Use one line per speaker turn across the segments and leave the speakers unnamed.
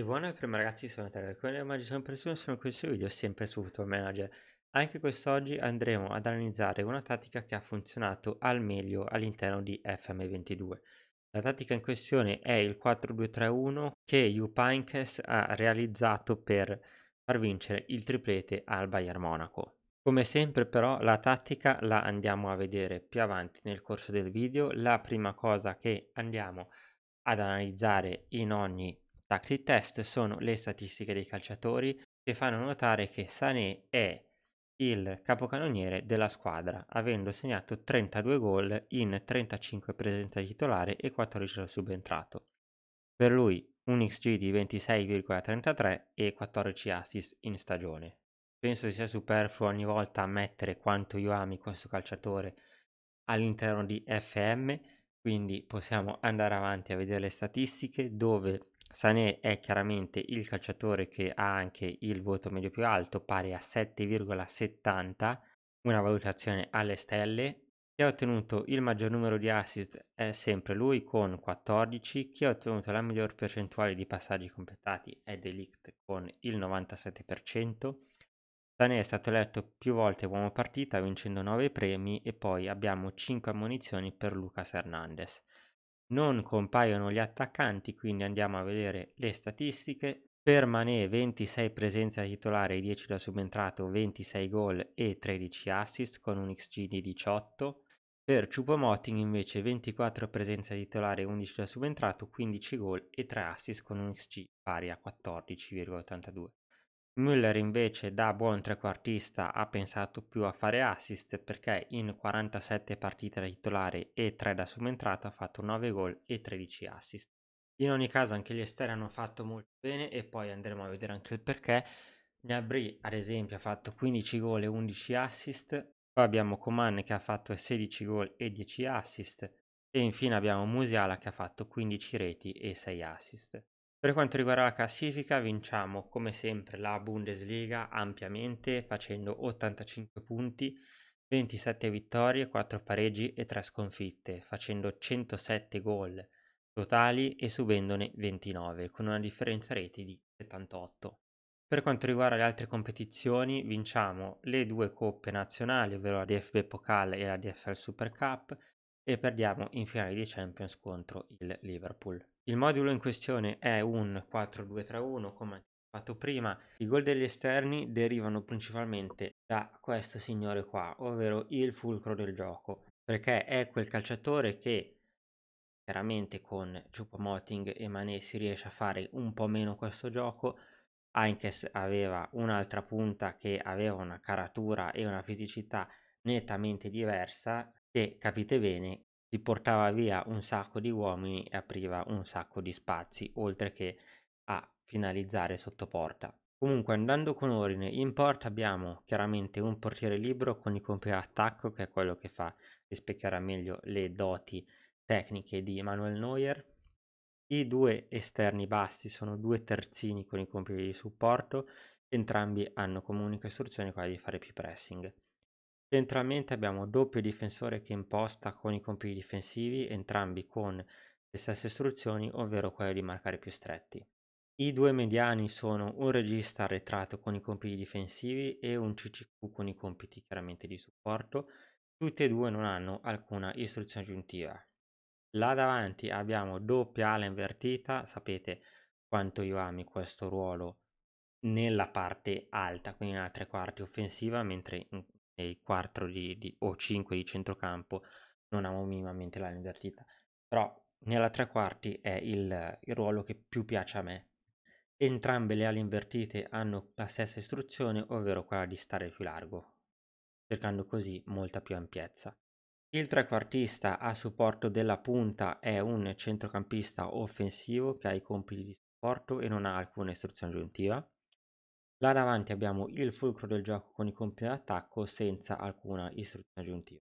E buona crema ragazzi, sono Taylor, come immagino in persona sono questo video sempre su Football Manager. Anche quest'oggi andremo ad analizzare una tattica che ha funzionato al meglio all'interno di FM22. La tattica in questione è il 4-2-3-1 che Jupankes ha realizzato per far vincere il triplete al Bayern Monaco. Come sempre però la tattica la andiamo a vedere più avanti nel corso del video. La prima cosa che andiamo ad analizzare in ogni Tactic test sono le statistiche dei calciatori che fanno notare che Sané è il capocannoniere della squadra, avendo segnato 32 gol in 35 presenze titolare e 14 subentrato. Per lui un XG di 26,33 e 14 assist in stagione. Penso sia superfluo ogni volta ammettere quanto io ami questo calciatore all'interno di FM, quindi possiamo andare avanti a vedere le statistiche dove Sané è chiaramente il calciatore che ha anche il voto medio più alto, pari a 7,70, una valutazione alle stelle. Chi ha ottenuto il maggior numero di assist è sempre lui con 14, chi ha ottenuto la miglior percentuale di passaggi completati è Delict con il 97%. Sané è stato eletto più volte uomo partita vincendo 9 premi e poi abbiamo 5 ammonizioni per Lucas Hernandez non compaiono gli attaccanti, quindi andiamo a vedere le statistiche. Per Mané 26 presenze da titolare, 10 da subentrato, 26 gol e 13 assist con un XG di 18. Per Ciupomoting invece 24 presenze da titolare, 11 da subentrato, 15 gol e 3 assist con un XG pari a 14,82. Müller invece da buon trequartista ha pensato più a fare assist perché in 47 partite da titolare e 3 da subentrata ha fatto 9 gol e 13 assist. In ogni caso anche gli esteri hanno fatto molto bene e poi andremo a vedere anche il perché. Gnabry ad esempio ha fatto 15 gol e 11 assist, poi abbiamo Coman che ha fatto 16 gol e 10 assist e infine abbiamo Musiala che ha fatto 15 reti e 6 assist. Per quanto riguarda la classifica, vinciamo come sempre la Bundesliga ampiamente facendo 85 punti, 27 vittorie, 4 pareggi e 3 sconfitte, facendo 107 gol totali e subendone 29, con una differenza reti di 78. Per quanto riguarda le altre competizioni, vinciamo le due coppe nazionali, ovvero la DFB Pokal e la DFL Super Cup, e perdiamo in finale di Champions contro il Liverpool. Il modulo in questione è un 4-2-3-1 come fatto prima. I gol degli esterni derivano principalmente da questo signore qua, ovvero il fulcro del gioco, perché è quel calciatore che chiaramente con Choupo-Moting e Mané si riesce a fare un po' meno questo gioco. Heinkes aveva un'altra punta che aveva una caratura e una fisicità nettamente diversa, che, capite bene, si portava via un sacco di uomini e apriva un sacco di spazi, oltre che a finalizzare sotto porta. Comunque andando con ordine, in porta abbiamo chiaramente un portiere libero con il attacco che è quello che fa rispecchiare meglio le doti tecniche di Manuel Neuer. I due esterni bassi sono due terzini con i compiti di supporto, entrambi hanno come unica istruzione quella di fare più pressing. Centralmente abbiamo doppio difensore che imposta con i compiti difensivi, entrambi con le stesse istruzioni, ovvero quelle di marcare più stretti. I due mediani sono un regista arretrato con i compiti difensivi e un CCQ con i compiti chiaramente di supporto, tutti e due non hanno alcuna istruzione aggiuntiva. Là davanti abbiamo doppia ala invertita, sapete quanto io ami questo ruolo nella parte alta, quindi nella tre quarti offensiva, mentre in e 4 di, di, o 5 di centrocampo non amo minimamente la invertita. Però nella tre quarti è il, il ruolo che più piace a me. Entrambe le ali invertite hanno la stessa istruzione, ovvero quella di stare più largo, cercando così molta più ampiezza. Il trequartista a supporto della punta è un centrocampista offensivo che ha i compiti di supporto e non ha alcuna istruzione aggiuntiva. Là davanti abbiamo il fulcro del gioco con i compiti d'attacco senza alcuna istruzione aggiuntiva.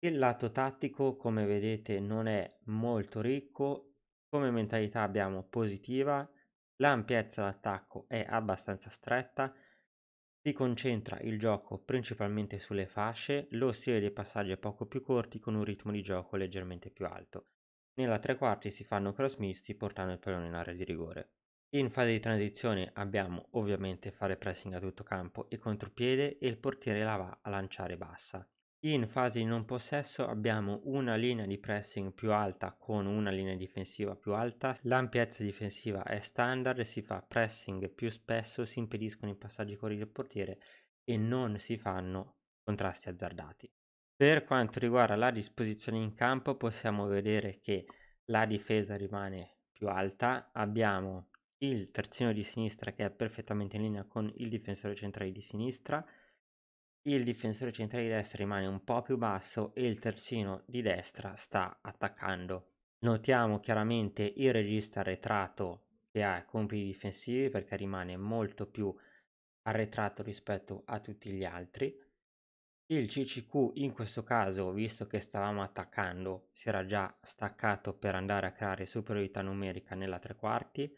Il lato tattico, come vedete, non è molto ricco. Come mentalità abbiamo positiva, l'ampiezza d'attacco è abbastanza stretta, si concentra il gioco principalmente sulle fasce, lo stile dei passaggi è poco più corti con un ritmo di gioco leggermente più alto. Nella tre quarti si fanno cross misti portando il pallone in area di rigore. In fase di transizione abbiamo ovviamente fare pressing a tutto campo e contropiede e il portiere la va a lanciare bassa. In fase di non possesso abbiamo una linea di pressing più alta con una linea difensiva più alta, l'ampiezza difensiva è standard, si fa pressing più spesso, si impediscono i passaggi con il portiere e non si fanno contrasti azzardati. Per quanto riguarda la disposizione in campo possiamo vedere che la difesa rimane più alta, abbiamo il terzino di sinistra che è perfettamente in linea con il difensore centrale di sinistra, il difensore centrale di destra rimane un po' più basso e il terzino di destra sta attaccando. Notiamo chiaramente il regista arretrato che ha compiti difensivi perché rimane molto più arretrato rispetto a tutti gli altri. Il CCQ in questo caso, visto che stavamo attaccando, si era già staccato per andare a creare superiorità numerica nella tre quarti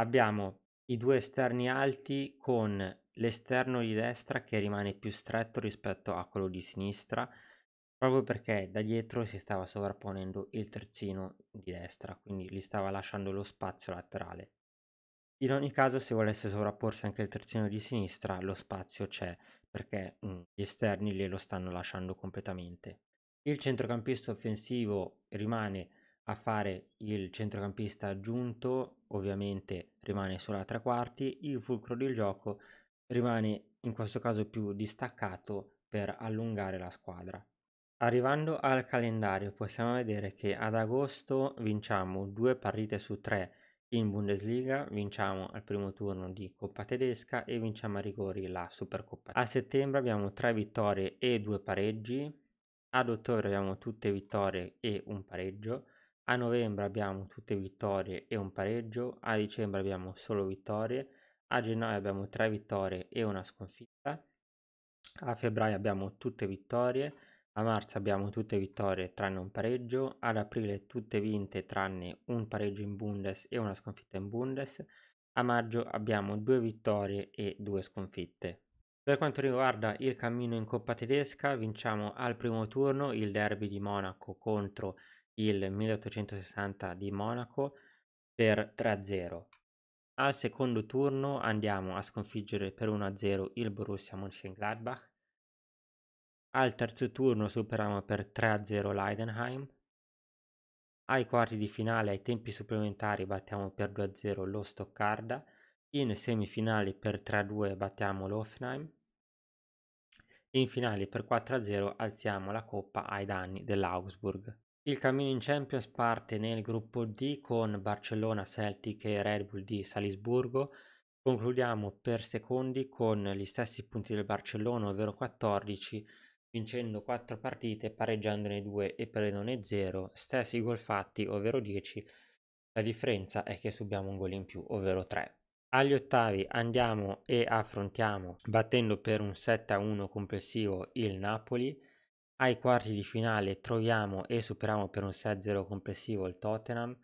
Abbiamo i due esterni alti con l'esterno di destra che rimane più stretto rispetto a quello di sinistra proprio perché da dietro si stava sovrapponendo il terzino di destra quindi gli stava lasciando lo spazio laterale in ogni caso se volesse sovrapporsi anche il terzino di sinistra lo spazio c'è perché gli esterni glielo stanno lasciando completamente il centrocampista offensivo rimane a fare il centrocampista aggiunto, ovviamente rimane solo a tre quarti, il fulcro del gioco rimane in questo caso più distaccato per allungare la squadra. Arrivando al calendario possiamo vedere che ad agosto vinciamo due partite su tre in Bundesliga, vinciamo al primo turno di Coppa tedesca e vinciamo a rigori la Supercoppa. A settembre abbiamo tre vittorie e due pareggi, ad ottobre abbiamo tutte vittorie e un pareggio, a novembre abbiamo tutte vittorie e un pareggio, a dicembre abbiamo solo vittorie, a gennaio abbiamo tre vittorie e una sconfitta, a febbraio abbiamo tutte vittorie, a marzo abbiamo tutte vittorie tranne un pareggio, ad aprile tutte vinte tranne un pareggio in Bundes e una sconfitta in Bundes, a maggio abbiamo due vittorie e due sconfitte. Per quanto riguarda il cammino in Coppa tedesca, vinciamo al primo turno il derby di Monaco contro il il 1860 di Monaco per 3-0. Al secondo turno andiamo a sconfiggere per 1-0 il Borussia Mönchengladbach. Al terzo turno superiamo per 3-0 l'Eidenheim. Ai quarti di finale, ai tempi supplementari, battiamo per 2-0 lo Stoccarda. In semifinali per 3-2 battiamo l'Hoffenheim. In finale per 4-0 alziamo la coppa ai danni dell'Augsburg. Il cammino in Champions parte nel gruppo D con Barcellona, Celtic e Red Bull di Salisburgo. Concludiamo per secondi con gli stessi punti del Barcellona, ovvero 14, vincendo 4 partite, pareggiandone 2 e perdendone 0, stessi gol fatti, ovvero 10. La differenza è che subiamo un gol in più, ovvero 3. Agli ottavi andiamo e affrontiamo, battendo per un 7-1 complessivo il Napoli ai quarti di finale troviamo e superiamo per un 6-0 complessivo il Tottenham,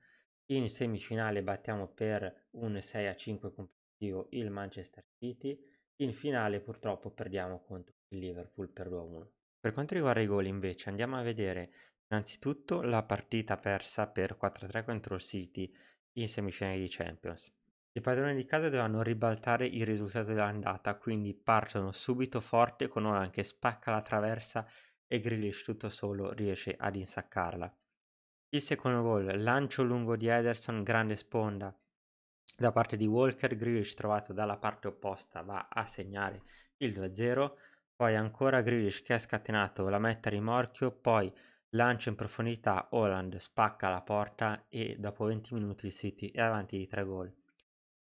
in semifinale battiamo per un 6-5 complessivo il Manchester City, in finale purtroppo perdiamo contro il Liverpool per 2-1. Per quanto riguarda i gol invece andiamo a vedere innanzitutto la partita persa per 4-3 contro il City in semifinale di Champions. I padroni di casa dovevano ribaltare il risultato dell'andata, quindi partono subito forte con una che spacca la traversa e Grealish tutto solo riesce ad insaccarla. Il secondo gol, lancio lungo di Ederson, grande sponda da parte di Walker, Grealish trovato dalla parte opposta va a segnare il 2-0, poi ancora Grealish che ha scatenato la mette a rimorchio, poi lancio in profondità, Holland spacca la porta e dopo 20 minuti il City è avanti di 3 gol.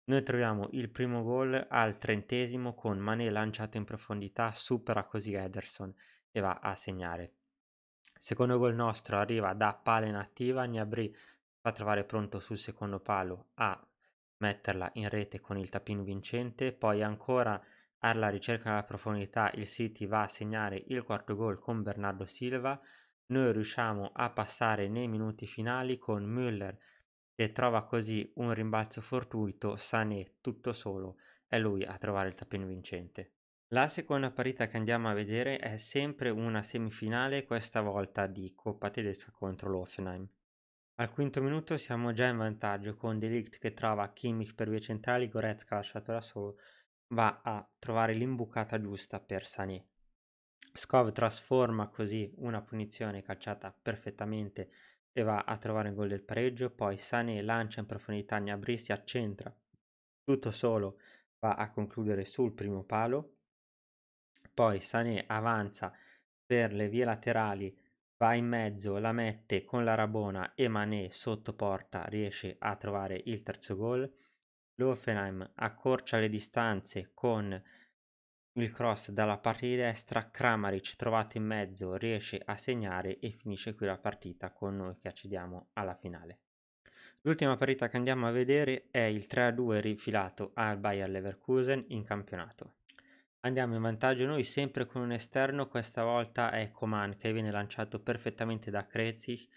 Noi troviamo il primo gol al trentesimo con Mané lanciato in profondità, supera così Ederson e va a segnare. Secondo gol nostro arriva da palla inattiva, Gnabry fa trovare pronto sul secondo palo a metterla in rete con il tapin vincente, poi ancora alla ricerca della profondità il City va a segnare il quarto gol con Bernardo Silva, noi riusciamo a passare nei minuti finali con Müller che trova così un rimbalzo fortuito, Sané tutto solo, è lui a trovare il tapin vincente. La seconda partita che andiamo a vedere è sempre una semifinale, questa volta di Coppa tedesca contro l'Offenheim. Al quinto minuto siamo già in vantaggio con Delict che trova Kimmich per vie centrali, Goretzka lasciato da solo va a trovare l'imbucata giusta per Sané. Skov trasforma così una punizione calciata perfettamente e va a trovare il gol del pareggio, poi Sané lancia in profondità Gnabry, si accentra tutto solo, va a concludere sul primo palo poi Sané avanza per le vie laterali, va in mezzo, la mette con la Rabona e Mané sotto porta riesce a trovare il terzo gol. L'Offenheim accorcia le distanze con il cross dalla parte di destra, Kramaric trovato in mezzo riesce a segnare e finisce qui la partita con noi che accediamo alla finale. L'ultima partita che andiamo a vedere è il 3-2 rifilato al Bayer Leverkusen in campionato. Andiamo in vantaggio noi sempre con un esterno, questa volta è Coman che viene lanciato perfettamente da Krezic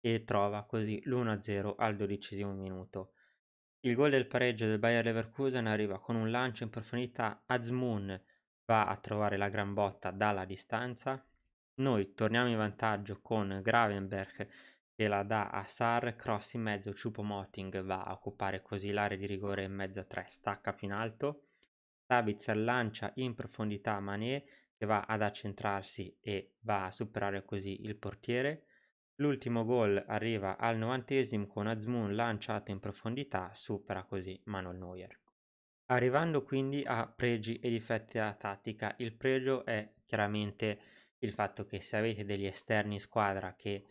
e trova così l'1-0 al dodicesimo minuto. Il gol del pareggio del Bayer Leverkusen arriva con un lancio in profondità, Azmoun va a trovare la gran botta dalla distanza, noi torniamo in vantaggio con Gravenberg che la dà a Sar, cross in mezzo, Ciupo Moting va a occupare così l'area di rigore in mezzo a 3, stacca più in alto, Savitzer lancia in profondità Mané che va ad accentrarsi e va a superare così il portiere. L'ultimo gol arriva al novantesimo con Azmoun lanciato in profondità, supera così Manuel Neuer. Arrivando quindi a pregi e difetti della tattica, il pregio è chiaramente il fatto che se avete degli esterni squadra che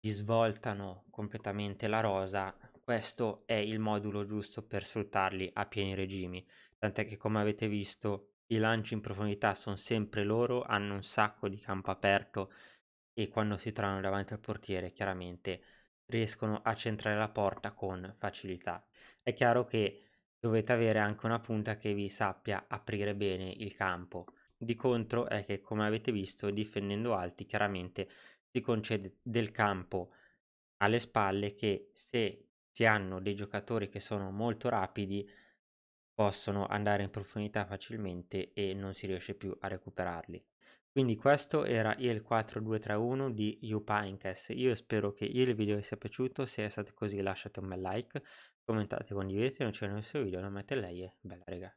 svoltano completamente la rosa, questo è il modulo giusto per sfruttarli a pieni regimi tant'è che come avete visto i lanci in profondità sono sempre loro, hanno un sacco di campo aperto e quando si trovano davanti al portiere chiaramente riescono a centrare la porta con facilità. È chiaro che dovete avere anche una punta che vi sappia aprire bene il campo. Di contro è che come avete visto difendendo alti chiaramente si concede del campo alle spalle che se si hanno dei giocatori che sono molto rapidi possono andare in profondità facilmente e non si riesce più a recuperarli. Quindi questo era il 4231 di Upincast. Io spero che il video vi sia piaciuto, se è stato così lasciate un bel like, commentate, condividete, non c'è il nostro video, non mette lei bella raga.